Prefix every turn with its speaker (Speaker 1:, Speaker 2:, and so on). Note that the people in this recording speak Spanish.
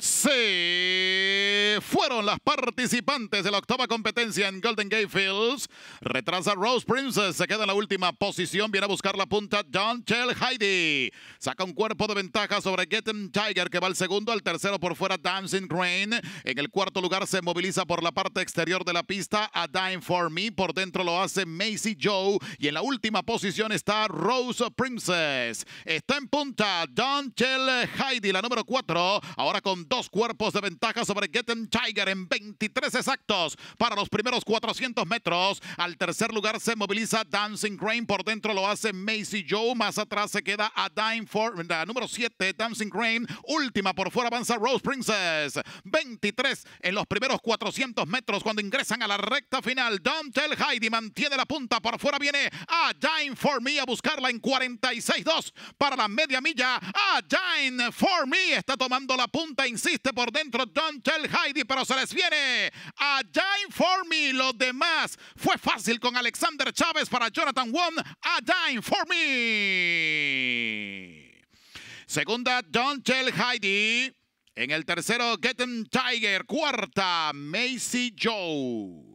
Speaker 1: Say. fueron las participantes de la octava competencia en Golden Gate Fields. Retrasa Rose Princess, se queda en la última posición, viene a buscar la punta John Chell Heidi. Saca un cuerpo de ventaja sobre Getten Tiger que va al segundo, al tercero por fuera Dancing Rain. En el cuarto lugar se moviliza por la parte exterior de la pista a Dime For Me, por dentro lo hace Macy Joe y en la última posición está Rose Princess. Está en punta John Chell Heidi, la número cuatro. ahora con dos cuerpos de ventaja sobre Getten Tiger Tiger en 23 exactos para los primeros 400 metros. Al tercer lugar se moviliza Dancing Crane. Por dentro lo hace Macy Joe. Más atrás se queda a Dime for la número 7, Dancing Crane. Última por fuera avanza Rose Princess. 23 en los primeros 400 metros cuando ingresan a la recta final. ...Don't Tell Heidi mantiene la punta. Por fuera viene a Dime for Me a buscarla en 46-2 para la media milla. A Dime for Me está tomando la punta. Insiste por dentro Don't Tell Heidi pero se les viene. a Dime for me, los demás. Fue fácil con Alexander Chávez para Jonathan Wong. a Dime for me. Segunda, Don't Tell Heidi. En el tercero, Get em Tiger. Cuarta, Macy Joe.